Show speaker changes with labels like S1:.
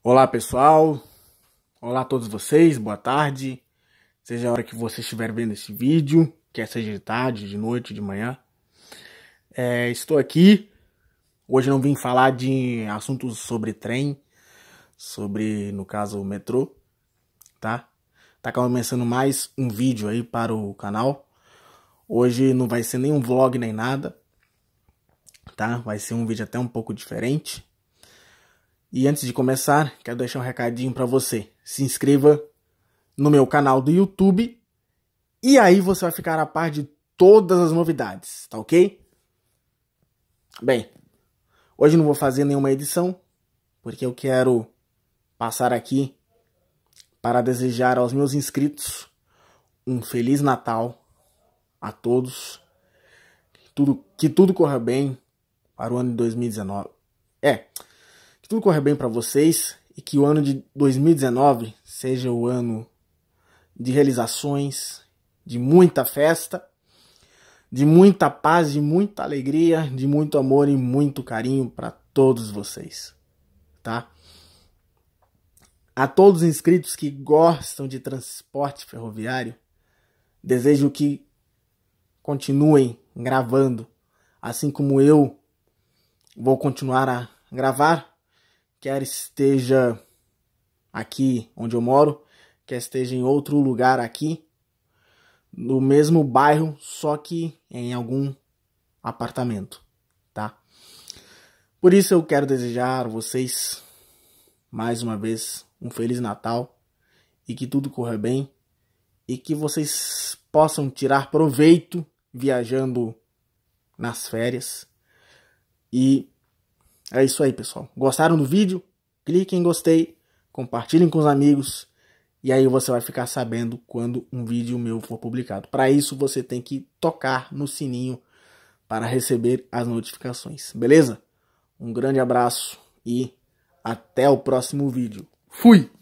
S1: Olá pessoal, olá a todos vocês, boa tarde, seja a hora que você estiver vendo esse vídeo, quer seja de tarde, de noite, de manhã. É, estou aqui, hoje não vim falar de assuntos sobre trem, sobre, no caso, o metrô, tá? Tá começando mais um vídeo aí para o canal. Hoje não vai ser nenhum vlog nem nada, tá? Vai ser um vídeo até um pouco diferente, e antes de começar, quero deixar um recadinho para você. Se inscreva no meu canal do YouTube e aí você vai ficar a par de todas as novidades, tá ok? Bem, hoje não vou fazer nenhuma edição porque eu quero passar aqui para desejar aos meus inscritos um feliz Natal a todos. Que tudo, que tudo corra bem para o ano de 2019. É, que tudo corra bem para vocês e que o ano de 2019 seja o ano de realizações, de muita festa, de muita paz, de muita alegria, de muito amor e muito carinho para todos vocês, tá? A todos os inscritos que gostam de transporte ferroviário, desejo que continuem gravando, assim como eu vou continuar a gravar quer esteja aqui onde eu moro, quer esteja em outro lugar aqui, no mesmo bairro, só que em algum apartamento, tá? Por isso eu quero desejar a vocês mais uma vez um feliz Natal e que tudo corra bem e que vocês possam tirar proveito viajando nas férias e é isso aí, pessoal. Gostaram do vídeo? Cliquem em gostei, compartilhem com os amigos e aí você vai ficar sabendo quando um vídeo meu for publicado. Para isso você tem que tocar no sininho para receber as notificações, beleza? Um grande abraço e até o próximo vídeo. Fui!